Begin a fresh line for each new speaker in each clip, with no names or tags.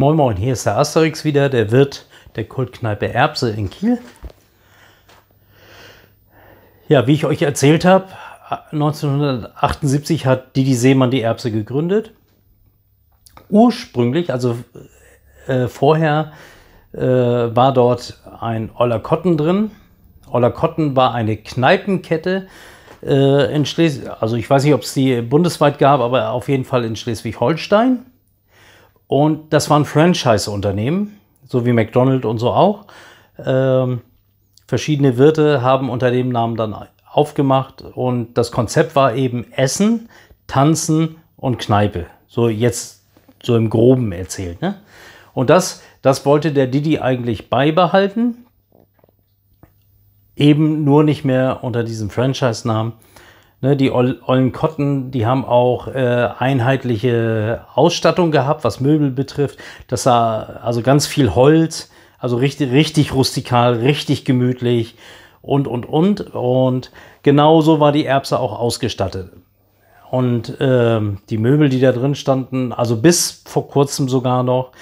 Moin Moin, hier ist der Asterix wieder, der Wirt der Kultkneipe Erbse in Kiel. Ja, wie ich euch erzählt habe, 1978 hat Didi Seemann die Erbse gegründet. Ursprünglich, also äh, vorher, äh, war dort ein Oller Kotten drin. Oller Kotten war eine Kneipenkette, äh, in Schleswig, also ich weiß nicht, ob es die bundesweit gab, aber auf jeden Fall in Schleswig-Holstein. Und das waren Franchise-Unternehmen, so wie McDonald's und so auch. Ähm, verschiedene Wirte haben unter dem Namen dann aufgemacht und das Konzept war eben Essen, Tanzen und Kneipe. So jetzt so im Groben erzählt. Ne? Und das, das wollte der Didi eigentlich beibehalten, eben nur nicht mehr unter diesem Franchise-Namen. Ne, die ollen Kotten, die haben auch äh, einheitliche Ausstattung gehabt, was Möbel betrifft. Das sah also ganz viel Holz, also richtig, richtig rustikal, richtig gemütlich und, und, und. Und genauso war die Erbse auch ausgestattet. Und ähm, die Möbel, die da drin standen, also bis vor kurzem sogar noch,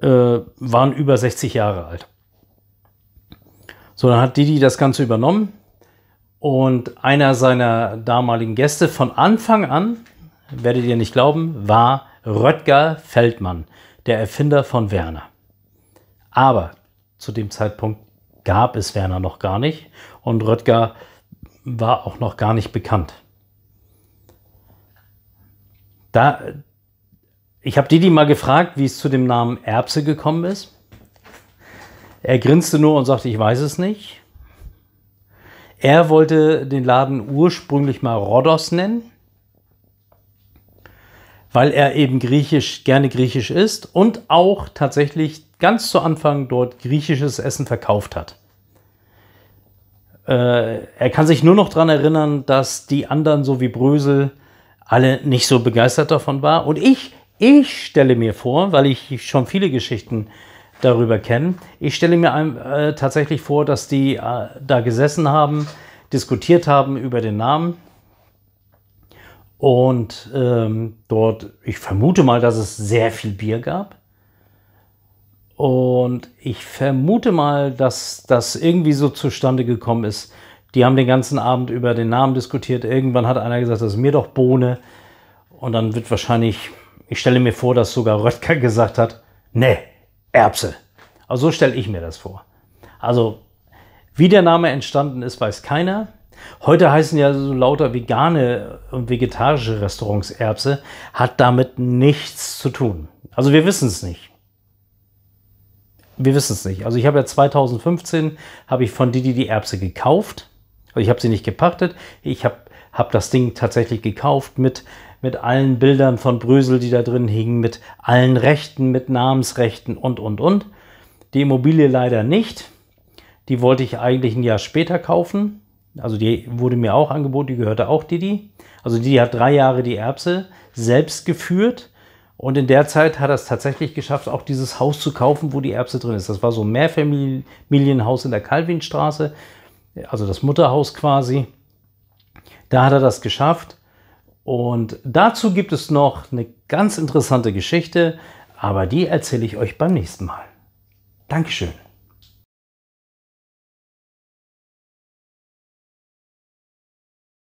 äh, waren über 60 Jahre alt. So, dann hat Didi das Ganze übernommen und einer seiner damaligen Gäste von Anfang an, werdet ihr nicht glauben, war Röttger Feldmann, der Erfinder von Werner. Aber zu dem Zeitpunkt gab es Werner noch gar nicht und Röttger war auch noch gar nicht bekannt. Da, ich habe Didi mal gefragt, wie es zu dem Namen Erbse gekommen ist. Er grinste nur und sagte, ich weiß es nicht. Er wollte den Laden ursprünglich mal Rhodos nennen, weil er eben griechisch, gerne griechisch ist und auch tatsächlich ganz zu Anfang dort griechisches Essen verkauft hat. Äh, er kann sich nur noch daran erinnern, dass die anderen, so wie Brösel, alle nicht so begeistert davon waren. Und ich, ich stelle mir vor, weil ich schon viele Geschichten äh, darüber kennen. Ich stelle mir äh, tatsächlich vor, dass die äh, da gesessen haben, diskutiert haben über den Namen und ähm, dort, ich vermute mal, dass es sehr viel Bier gab. Und ich vermute mal, dass das irgendwie so zustande gekommen ist. Die haben den ganzen Abend über den Namen diskutiert. Irgendwann hat einer gesagt, das ist mir doch Bohne. Und dann wird wahrscheinlich, ich stelle mir vor, dass sogar Röttger gesagt hat, nee, Erbse. Also so stelle ich mir das vor. Also wie der Name entstanden ist, weiß keiner. Heute heißen ja so lauter vegane und vegetarische Restaurants Erbse, hat damit nichts zu tun. Also wir wissen es nicht. Wir wissen es nicht. Also ich habe ja 2015 habe ich von Didi die Erbse gekauft also ich habe sie nicht gepachtet, ich habe hab das Ding tatsächlich gekauft mit, mit allen Bildern von Brösel, die da drin hingen, mit allen Rechten, mit Namensrechten und, und, und. Die Immobilie leider nicht. Die wollte ich eigentlich ein Jahr später kaufen. Also die wurde mir auch angeboten, die gehörte auch Didi. Also Didi hat drei Jahre die Erbse selbst geführt. Und in der Zeit hat er es tatsächlich geschafft, auch dieses Haus zu kaufen, wo die Erbse drin ist. Das war so ein Mehrfamilienhaus in der Calvinstraße also das Mutterhaus quasi. Da hat er das geschafft. Und dazu gibt es noch eine ganz interessante Geschichte, aber die erzähle ich euch beim nächsten Mal. Dankeschön.